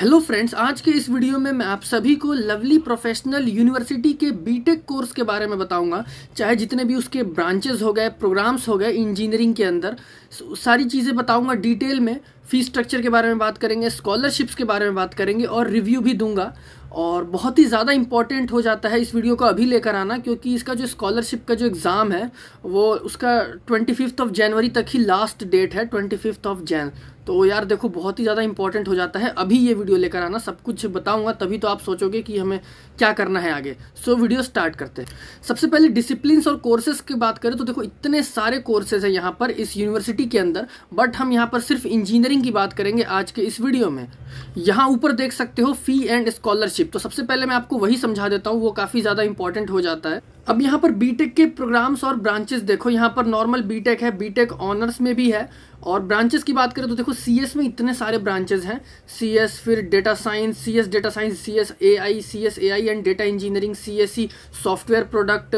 hello friends आज के इस वीडियो में मैं आप सभी को लवली प्रोफेशनल यूनिवर्सिटी के बीटेक कोर्स के बारे में बताऊंगा चाहे जितने भी उसके ब्रांचेस हो गए प्रोग्राम्स हो गए इंजीनियरिंग के अंदर सारी चीज़ें बताऊंगा डिटेल में फीस स्ट्रक्चर के बारे में बात करेंगे स्कॉलरशिप्स के बारे में बात करेंगे और रिव्यू भी दूंगा और बहुत ही ज़्यादा इंपॉर्टेंट हो जाता है इस वीडियो को अभी लेकर आना क्योंकि इसका जो स्कॉलरशिप का जो एग्ज़ाम है वो उसका ट्वेंटी फिफ्थ ऑफ जनवरी तक ही लास्ट डेट है ट्वेंटी फिफ्थ ऑफ जैन तो यार देखो बहुत ही ज़्यादा इंपॉर्टेंट हो जाता है अभी ये वीडियो लेकर आना सब कुछ बताऊंगा तभी तो आप सोचोगे कि हमें क्या करना है आगे सो so, वीडियो स्टार्ट करते हैं सबसे पहले डिसिप्लिनस और कोर्सेज की बात करें तो देखो इतने सारे कोर्सेज हैं यहाँ पर इस यूनिवर्सिटी के अंदर बट हम यहाँ पर सिर्फ इंजीनियरिंग हायरिंग की बात करेंगे आज के इस वीडियो में यहाँ ऊपर देख सकते हो फी एंड स्कॉलरशिप तो सबसे पहले मैं आपको वही समझा देता हूँ वो काफ़ी ज़्यादा इंपॉर्टेंट हो जाता है अब यहाँ पर बीटेक के प्रोग्राम्स और ब्रांचेस देखो यहाँ पर नॉर्मल बीटेक है बीटेक ऑनर्स में भी है और ब्रांचेस की बात करें तो देखो सी में इतने सारे ब्रांचेस हैं सी फिर data science C data science C S A I C S A I and data engineering C S C software product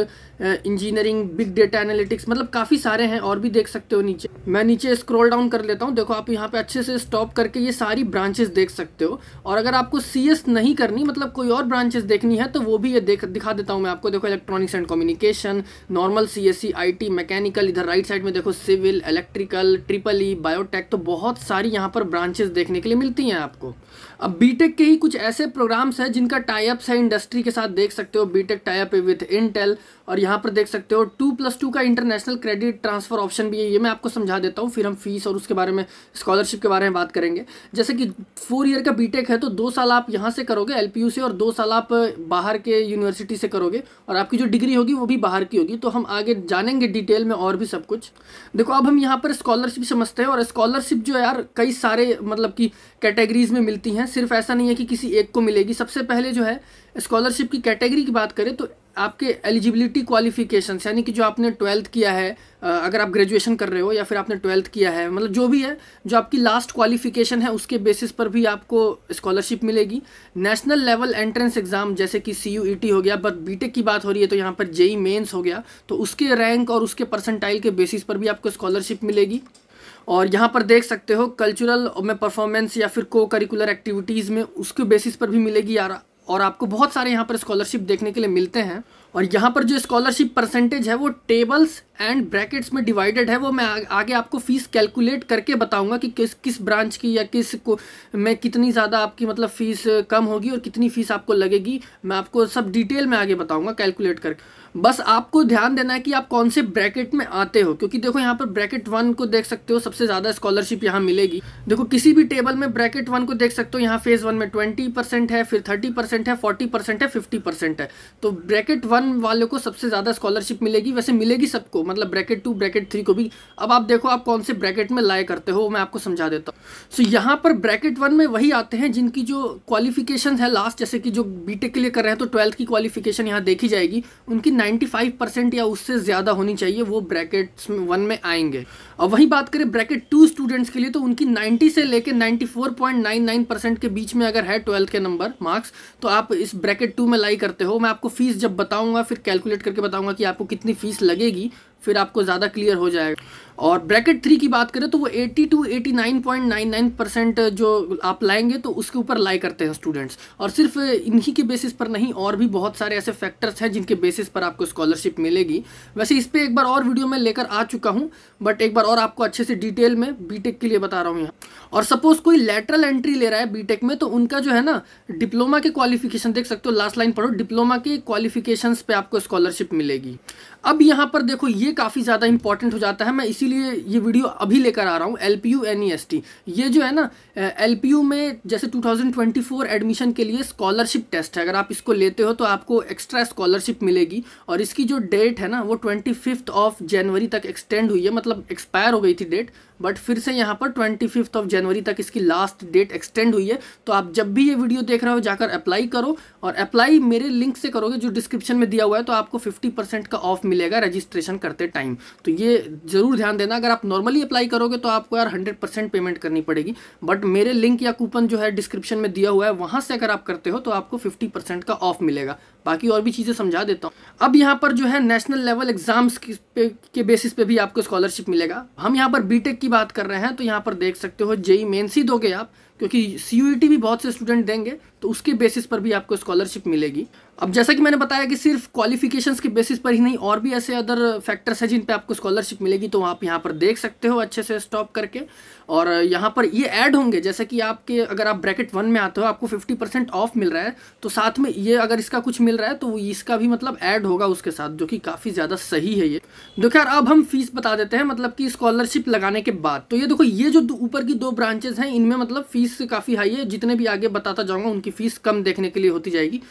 engineering big data analytics मतलब काफ़ी सारे हैं और भी देख सकते हो नीचे मैं नीचे स्क्रॉल डाउन कर लेता हूँ देखो आप यहाँ पे अच्छे से स्टॉप करके ये सारी ब्रांचेस देख सकते हो और अगर आपको सी नहीं करनी मतलब कोई और ब्रांचेस देखनी है तो वो भी ये देख दिखा देता हूँ मैं आपको देखो electronics and communication normal C S C I T mechanical इधर राइट साइड में देखो civil electrical triple E biotech तो बहुत सारी यहाँ पर ब्रांचेस देखने के लिए मिलती हैं आपको अब बीटेक के ही कुछ ऐसे प्रोग्राम्स हैं जिनका टाइप्स है इंडस्ट्री के साथ देख सकते हो बीटेक टाइप है विथ इंटेल और यहाँ पर देख सकते हो टू प्लस टू का इंटरनेशनल क्रेडिट ट्रांसफर ऑप्शन भी है ये मैं आपको समझा देता हूँ फिर हम फीस और उसके बारे में स्कॉलरशिप के बारे में बात करेंगे जैसे कि फोर ईयर का बीटेक है तो दो साल आप यहाँ से करोगे एल से और दो साल आप बाहर के यूनिवर्सिटी से करोगे और आपकी जो डिग्री होगी वो भी बाहर की होगी तो हम आगे जानेंगे डिटेल में और भी सब कुछ देखो अब हम यहाँ पर स्कॉलरशिप समझते हैं और स्कॉलरशिप जो यार कई सारे मतलब कि कैटेगरीज में मिलती हैं हैं सिर्फ ऐसा नहीं है कि किसी एक को मिलेगी सबसे पहले जो है स्कॉलरशिप की कैटेगरी की बात करें तो आपके एलिजिबिलिटी क्वालिफिकेशन यानी कि जो आपने ट्वेल्थ किया है अगर आप ग्रेजुएशन कर रहे हो या फिर आपने ट्वेल्थ किया है मतलब जो भी है जो आपकी लास्ट क्वालिफिकेशन है उसके बेसिस पर भी आपको स्कॉलरशिप मिलेगी नेशनल लेवल एंट्रेंस एग्ज़ाम जैसे कि सी e हो गया बट बीटेक की बात हो रही है तो यहाँ पर जेई मेन्स e हो गया तो उसके रैंक और उसके परसेंटाइल के बेसिस पर भी आपको स्कॉलरशिप मिलेगी और यहाँ पर देख सकते हो कल्चरल में परफॉर्मेंस या फिर को करिकुलर एक्टिविटीज़ में उसके बेसिस पर भी मिलेगी यार और आपको बहुत सारे यहाँ पर स्कॉलरशिप देखने के लिए मिलते हैं और यहाँ पर जो स्कॉलरशिप परसेंटेज है वो टेबल्स एंड ब्रैकेट्स में डिवाइडेड है वो मैं आ, आगे आपको फीस कैलकुलेट करके बताऊंगा कि किस किस ब्रांच की या किस को में कितनी ज़्यादा आपकी मतलब फ़ीस कम होगी और कितनी फ़ीस आपको लगेगी मैं आपको सब डिटेल में आगे बताऊंगा कैलकुलेट करके बस आपको ध्यान देना है कि आप कौन से ब्रैकेट में आते हो क्योंकि देखो यहाँ पर ब्रैकेट वन को देख सकते हो सबसे ज़्यादा स्कॉलरशिप यहाँ मिलेगी देखो किसी भी टेबल में ब्रैकेट वन को देख सकते हो यहाँ फेज़ वन में ट्वेंटी है फिर थर्टी है फोर्टी है फिफ्टी है तो ब्रैकेट वन वन वालों को सबसे ज़्यादा स्कॉलरशिप मिलेगी वैसे मिलेगी सबको मतलब ब्रैकेट टू ब्रैकेट थ्री को भी अब आप देखो आप कौन से ब्रैकेट में लाए करते हो मैं आपको समझा देता हूँ सो so, यहाँ पर ब्रैकेट वन में वही आते हैं जिनकी जो क्वालिफिकेशन है लास्ट जैसे कि जो बी के लिए कर रहे हैं तो ट्वेल्थ की क्वालिफिकेशन यहाँ देखी जाएगी उनकी नाइन्टी या उससे ज़्यादा होनी चाहिए वो ब्रैकेट वन में आएंगे और वही बात करें ब्रैकेट टू स्टूडेंट्स के लिए तो उनकी नाइन्टी से लेकर नाइन्टी के बीच में अगर है ट्वेल्थ के नंबर मार्क्स तो आप इस ब्रैकेट टू में लाई करते हो मैं आपको फीस जब बताऊँ बताऊंगा फिर कैलकुलेट करके बताऊंगा कि आपको कितनी फ़ीस लगेगी फिर आपको ज़्यादा क्लियर हो जाएगा और ब्रैकेट थ्री की बात करें तो वो 80 टू 89.99 परसेंट जो आप लाएंगे तो उसके ऊपर लाई करते हैं स्टूडेंट्स और सिर्फ इन्हीं के बेसिस पर नहीं और भी बहुत सारे ऐसे फैक्टर्स हैं जिनके बेसिस पर आपको स्कॉलरशिप मिलेगी वैसे इस पर एक बार और वीडियो में लेकर आ चुका हूँ बट एक बार और आपको अच्छे से डिटेल में बी के लिए बता रहा हूँ यहाँ और सपोज कोई लेटरल एंट्री ले रहा है बी में तो उनका जो है ना डिप्लोमा के क्वालिफिकेशन देख सकते हो लास्ट लाइन पढ़ो डिप्लोमा के क्वालिफिकेशन पे आपको स्कॉलरशिप मिलेगी अब यहाँ पर देखो ये काफ़ी ज़्यादा इंपॉर्टेंट हो जाता है मैं इसी इसीलिए ये वीडियो अभी लेकर आ रहा हूँ L P U N E S T ये जो है ना एल पी यू में जैसे 2024 एडमिशन के लिए स्कॉलरशिप टेस्ट है अगर आप इसको लेते हो तो आपको एक्स्ट्रा स्कॉलरशिप मिलेगी और इसकी जो डेट है ना वो ट्वेंटी फिफ्थ ऑफ जनवरी तक एक्सटेंड हुई है मतलब एक्सपायर हो गई थी डेट बट फिर से यहाँ पर ट्वेंटी फिफ्थ ऑफ जनवरी तक इसकी लास्ट डेट एक्सटेंड हुई है तो आप जब भी ये वीडियो देख रहे हो जाकर अप्लाई करो और अप्लाई मेरे लिंक से करोगे जो डिस्क्रिप्शन में दिया हुआ है तो आपको फिफ्टी परसेंट का ऑफ मिलेगा रजिस्ट्रेशन करते टाइम तो ये ज़रूर ध्यान ध्यान देना अगर आप नॉर्मली अप्लाई करोगे तो आपको यार हंड्रेड परसेंट पेमेंट करनी पड़ेगी बट मेरे लिंक या कूपन जो है डिस्क्रिप्शन में दिया हुआ है वहां से अगर आप करते हो तो आपको फिफ्टी परसेंट का ऑफ मिलेगा बाकी और भी चीज़ें समझा देता हूँ अब यहाँ पर जो है नेशनल लेवल एग्जाम्स के बेसिस पे भी आपको स्कॉलरशिप मिलेगा हम यहाँ पर बीटेक की बात कर रहे हैं तो यहाँ पर देख सकते हो जेई मेन्स ही दोगे आप क्योंकि सी e भी बहुत से स्टूडेंट देंगे तो उसके बेसिस पर भी आपको स्कॉलरशिप मिलेगी अब जैसा कि मैंने बताया कि सिर्फ क्वालिफिकेशंस के बेसिस पर ही नहीं और भी ऐसे अदर फैक्टर्स हैं जिन पे आपको स्कॉलरशिप मिलेगी तो आप यहाँ पर देख सकते हो अच्छे से स्टॉप करके और यहाँ पर ये ऐड होंगे जैसे कि आपके अगर आप ब्रैकेट वन में आते हो आपको फिफ्टी परसेंट ऑफ मिल रहा है तो साथ में ये अगर इसका कुछ मिल रहा है तो इसका भी मतलब ऐड होगा उसके साथ जो कि काफ़ी ज़्यादा सही है ये देखो यार अब हम फीस बता देते हैं मतलब कि स्कॉलरशिप लगाने के बाद तो ये देखो ये जो ऊपर की दो ब्रांचेज हैं इनमें मतलब फीस फीस काफ़ी हाई है जितने भी आगे बताता जाऊँगा उनकी फ़ीस कम देखने के लिए होती जाएगी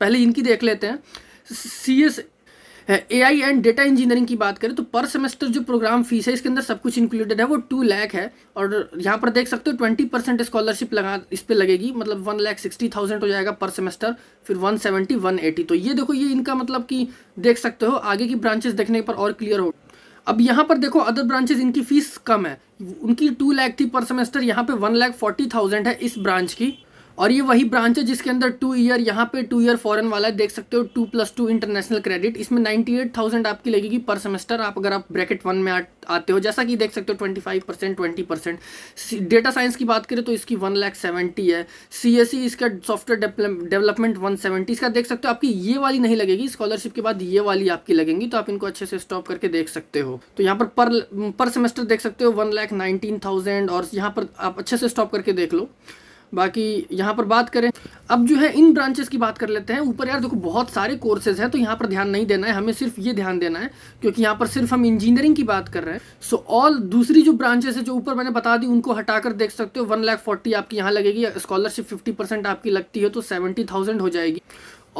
पहले इनकी देख लेते हैं C S A I and data engineering की बात करें तो पर सेमेस्टर जो प्रोग्राम फीस है इसके अंदर सब कुछ इंक्लूडेड है वो टू लैख है और यहाँ पर देख सकते हो ट्वेंटी परसेंट स्कॉलरशिप लगा इस पर लगेगी मतलब वन लैख सिक्सटी थाउजेंड हो जाएगा पर सेमेस्टर फिर वन सेवेंटी वन एटी तो ये देखो ये इनका मतलब कि देख सकते हो आगे की ब्रांचेस देखने पर और क्लियर होगा अब यहाँ पर देखो अदर ब्रांचेज इनकी फीस कम है उनकी टू लैख थी पर सेमेस्टर यहाँ पे वन लैख फोर्टी थाउजेंड है इस ब्रांच की और ये वही ब्रांच है जिसके अंदर टू ईयर यहाँ पे टू ईयर फॉरेन वाला है देख सकते हो two plus two international credit इसमें नाइन्टी एट थाउजेंड आपकी लगेगी पर सेमेस्टर आप अगर आप ब्रैकेट वन में आ, आते हो जैसा कि देख सकते हो twenty five percent twenty percent data science की बात करें तो इसकी वन लैख सेवेंटी है सी एस सी इसका सॉफ्टवेयर डेवलपमेंट वन सेवेंटी इसका देख सकते हो आपकी ये वाली नहीं लगेगी स्कॉलरशिप के बाद ये वाली आपकी लगेंगी तो आप इनको अच्छे से स्टॉप करके देख सकते हो तो यहाँ पर पर, पर सेमेस्टर देख सकते हो वन लैख नाइनटीन थाउजेंड और यहाँ पर आप अच्छे से स्टॉप करके देख लो बाकी यहाँ पर बात करें अब जो है इन ब्रांचेस की बात कर लेते हैं ऊपर यार देखो बहुत सारे कोर्सेज हैं तो यहाँ पर ध्यान नहीं देना है हमें सिर्फ ये ध्यान देना है क्योंकि यहाँ पर सिर्फ हम इंजीनियरिंग की बात कर रहे हैं सो ऑल दूसरी जो ब्रांचेस है जो ऊपर मैंने बता दी उनको हटाकर देख सकते हो वन लाख फोर्टी आपकी यहाँ लगेगी स्कॉलरशिप फिफ्टी परसेंट आपकी लगती है तो सेवेंटी थाउजेंड हो जाएगी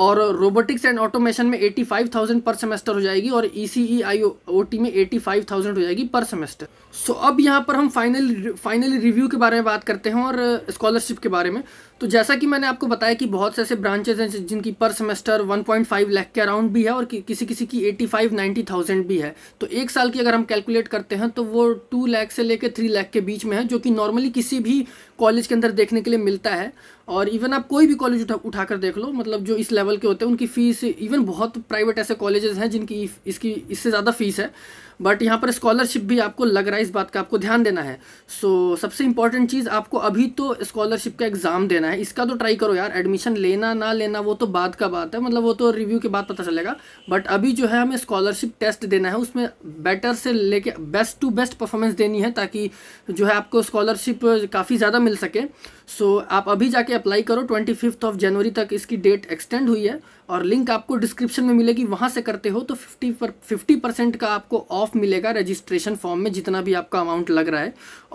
और रोबोटिक्स एंड ऑटोमेशन में 85,000 पर सेमेस्टर हो जाएगी और ई सी ई आई ओ टी में 85,000 हो जाएगी पर सेमेस्टर सो so, अब यहाँ पर हम फाइनल फाइनली रिव्यू के बारे में बात करते हैं और स्कॉलरशिप के बारे में तो जैसा कि मैंने आपको बताया कि बहुत से ऐसे ब्रांचेज हैं जिनकी पर सेमेस्टर 1.5 लाख के अराउंड भी है और कि, किसी किसी की 85 थाउजेंड भी है तो एक साल की अगर हम कैलकुलेट करते हैं तो वो टू लैख से लेकर थ्री लाख के बीच में है जो कि नॉर्मली किसी भी कॉलेज के अंदर देखने के लिए मिलता है और इवन आप कोई भी कॉलेज उठा उठा कर देख लो मतलब जो इस लेवल के होते हैं उनकी फ़ीस इवन बहुत प्राइवेट ऐसे कॉलेजेस हैं जिनकी इसकी इससे ज़्यादा फ़ीस है बट यहाँ पर स्कॉलरशिप भी आपको लग रहा है इस बात का आपको ध्यान देना है सो so, सबसे इंपॉर्टेंट चीज़ आपको अभी तो स्कॉलरशिप का एग्ज़ाम देना है इसका तो ट्राई करो यार एडमिशन लेना ना लेना वो तो बाद का बात है मतलब वो तो रिव्यू के बाद पता चलेगा बट अभी जो है हमें स्कॉलरशिप टेस्ट देना है उसमें बेटर से लेके बेस्ट टू बेस्ट परफॉर्मेंस देनी है ताकि जो है आपको स्कॉलरशिप काफ़ी ज़्यादा मिल सके सो so, आप अभी जाके अप्लाई करो ट्वेंटी फिफ्थ ऑफ जनवरी तक इसकी डेट एक्सटेंड हुई है और लिंक आपको डिस्क्रिप्शन में मिलेगी वहाँ से करते हो तो फिफ्टी पर फिफ्टी परसेंट का आपको ऑफ ऑफ मिलेगा रजिस्ट्रेशन फॉर्म में जितना भी आपका अमाउंट लग रहा है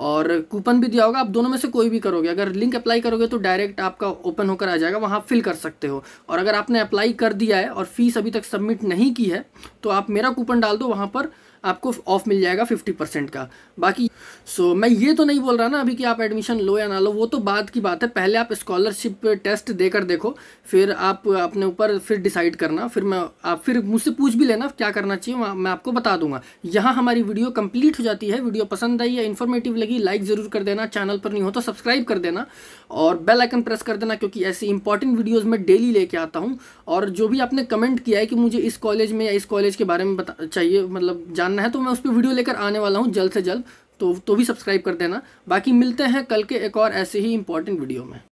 और कूपन भी दिया होगा आप दोनों में से कोई भी करोगे अगर लिंक अप्लाई करोगे तो डायरेक्ट आपका ओपन होकर आ जाएगा वहाँ फिल कर सकते हो और अगर आपने अप्लाई कर दिया है और फीस अभी तक सबमिट नहीं की है तो आप मेरा कूपन डाल दो वहाँ पर आपको ऑफ मिल जाएगा फिफ्टी परसेंट का बाकी सो so, मैं ये तो नहीं बोल रहा ना अभी कि आप एडमिशन लो या ना लो वो तो बाद की बात है पहले आप स्कॉलरशिप टेस्ट देकर देखो फिर आप अपने ऊपर फिर डिसाइड करना फिर मैं आप फिर मुझसे पूछ भी लेना क्या करना चाहिए मैं आपको बता दूंगा यहाँ हमारी वीडियो कंप्लीट हो जाती है वीडियो पसंद आई या इन्फॉर्मेटिव लगी लाइक ज़रूर कर देना चैनल पर नहीं हो तो सब्सक्राइब कर देना और बेल आइकन प्रेस कर देना क्योंकि ऐसी इंपॉर्टेंट वीडियोज़ मैं डेली लेके आता हूँ और जो भी आपने कमेंट किया है कि मुझे इस कॉलेज में या इस कॉलेज के बारे में बता चाहिए मतलब जान जानना है तो मैं उस पर वीडियो लेकर आने वाला हूँ जल्द से जल्द तो तो भी सब्सक्राइब कर देना बाकी मिलते हैं कल के एक और ऐसे ही इंपॉर्टेंट वीडियो में